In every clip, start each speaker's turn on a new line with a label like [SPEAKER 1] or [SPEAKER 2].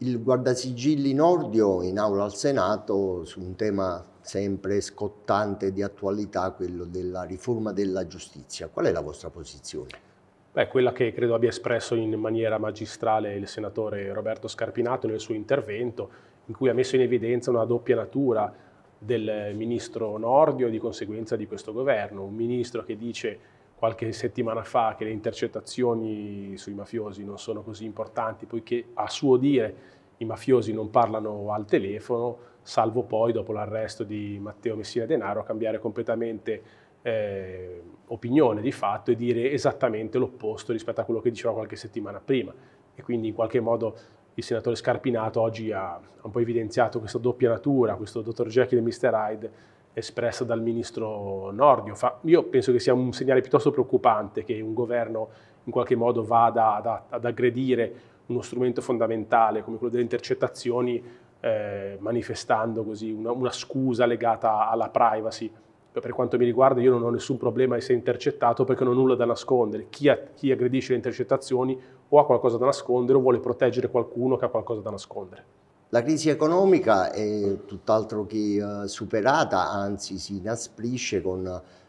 [SPEAKER 1] il guardasigilli Nordio in aula al Senato su un tema sempre scottante di attualità, quello della riforma della giustizia. Qual è la vostra posizione?
[SPEAKER 2] Beh, quella che credo abbia espresso in maniera magistrale il senatore Roberto Scarpinato nel suo intervento, in cui ha messo in evidenza una doppia natura del ministro Nordio e di conseguenza di questo governo. Un ministro che dice qualche settimana fa che le intercettazioni sui mafiosi non sono così importanti, poiché a suo dire i mafiosi non parlano al telefono, salvo poi dopo l'arresto di Matteo Messina Denaro cambiare completamente eh, opinione di fatto e dire esattamente l'opposto rispetto a quello che diceva qualche settimana prima. E quindi in qualche modo il senatore Scarpinato oggi ha un po' evidenziato questa doppia natura, questo dottor Jekyll e Mr. Hyde espressa dal ministro Nordio. io penso che sia un segnale piuttosto preoccupante che un governo in qualche modo vada ad, ad aggredire uno strumento fondamentale come quello delle intercettazioni eh, manifestando così una, una, scusa legata alla privacy. Per quanto mi riguarda io non ho nessun problema a essere intercettato perché non ho nulla da nascondere. Chi, a, chi aggredisce le intercettazioni o ha qualcosa da nascondere o vuole proteggere qualcuno che ha qualcosa da nascondere.
[SPEAKER 1] La crisi economica è tutt'altro che eh, superata, anzi si inasprisce con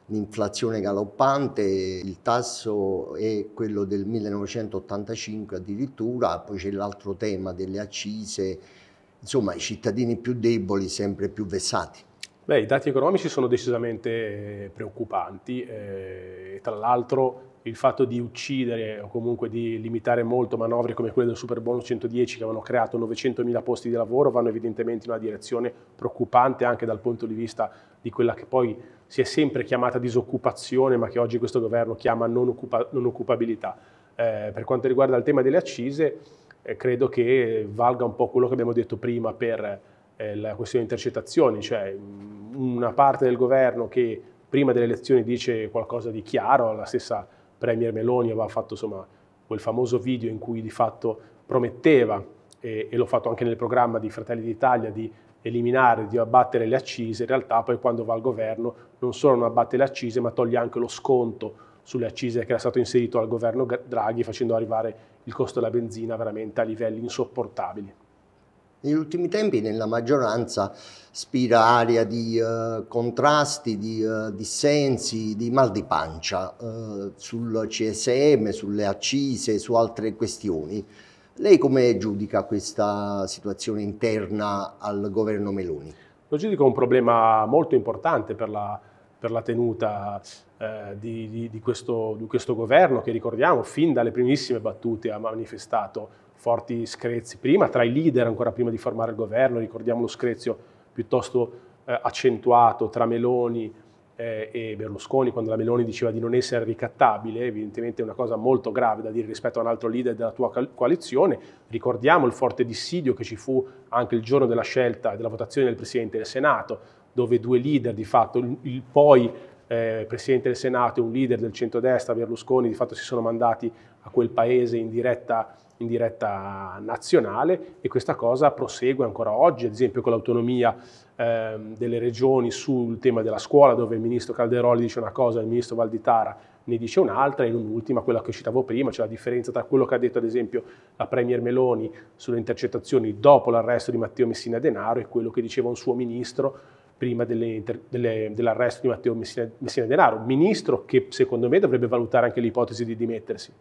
[SPEAKER 1] l'inflazione galoppante, il tasso è quello del 1985 addirittura, poi c'è l'altro tema delle accise, insomma i cittadini più deboli sempre più vessati.
[SPEAKER 2] Beh, i dati economici sono decisamente eh, preoccupanti eh, e tra l'altro il fatto di uccidere o comunque di limitare molto manovre come quelle del Super Bonus 110 che avevano creato 900.000 posti di lavoro vanno evidentemente in una direzione preoccupante anche dal punto di vista di quella che poi si è sempre chiamata disoccupazione ma che oggi questo governo chiama non, occupa non occupabilità. Eh, per quanto riguarda il tema delle accise eh, credo che valga un po' quello che abbiamo detto prima per la questione intercettazioni, cioè una parte del governo che prima delle elezioni dice qualcosa di chiaro, la stessa Premier Meloni aveva fatto insomma, quel famoso video in cui di fatto prometteva, e, e l'ho fatto anche nel programma di Fratelli d'Italia, di eliminare, di abbattere le accise, in realtà poi quando va al governo non solo non abbatte le accise ma toglie anche lo sconto sulle accise che era stato inserito al governo Draghi facendo arrivare il costo della benzina veramente a livelli
[SPEAKER 1] insopportabili. Negli ultimi tempi nella maggioranza spira aria di eh, contrasti, di eh, dissensi, di mal di pancia eh, sul CSM, sulle accise, su altre questioni. Lei come giudica questa situazione interna al governo Meloni? Lo giudico un
[SPEAKER 2] problema molto importante per la, per la tenuta eh, di, di, di, questo, di questo governo che ricordiamo fin dalle primissime battute ha manifestato forti screzi prima tra i leader ancora prima di formare il governo, ricordiamo lo screzio piuttosto eh, accentuato tra Meloni eh, e Berlusconi quando la Meloni diceva di non essere ricattabile, evidentemente è una cosa molto grave da dire rispetto a un altro leader della tua coalizione, ricordiamo il forte dissidio che ci fu anche il giorno della scelta e della votazione del Presidente del Senato, dove due leader di fatto, il, il poi eh, Presidente del Senato e un leader del centrodestra, Berlusconi, di fatto si sono mandati a quel paese in diretta, in diretta nazionale e questa cosa prosegue ancora oggi, ad esempio con l'autonomia eh, delle regioni sul tema della scuola, dove il ministro Calderoli dice una cosa, e il ministro Valditara ne dice un'altra e un'ultima, quella che citavo prima, cioè la differenza tra quello che ha detto ad esempio la Premier Meloni sulle intercettazioni dopo l'arresto di Matteo Messina Denaro e quello che diceva un suo ministro prima delle, delle, dell'arresto di Matteo Messina, Messina Denaro, ministro che secondo me dovrebbe valutare anche l'ipotesi di dimettersi.